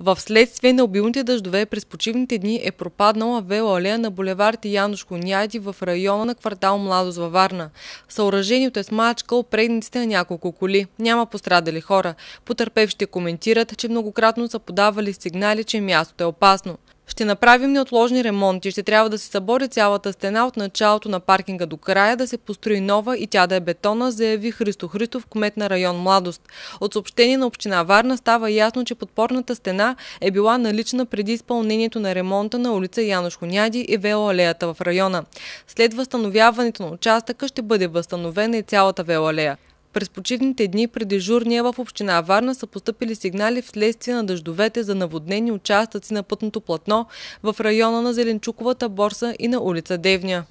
В следствие на обилните дъждове през почивните дни е пропаднала велоалея на булевард Януш Коняди в района на квартал Младост във Варна. Съоръжението е смачкал предниците на няколко коли. Няма пострадали хора. Потърпевщите коментират, че многократно са подавали сигнали, че мястото е опасно. Ще направим неотложни ремонти. Ще трябва да се събори цялата стена от началото на паркинга до края, да се построи нова и тя да е бетона, заяви Христо Христов, кмет на район Младост. От съобщение на Община Варна става ясно, че подпорната стена е била налична преди изпълнението на ремонта на улица Янош Хоняди и велоалеята в района. След възстановяването на участъка ще бъде възстановена и цялата велоалея. През почивните дни при дежурния в община Варна са поступили сигнали вследствие на дъждовете за наводнени участъци на пътното платно в района на Зеленчуковата борса и на улица Девня.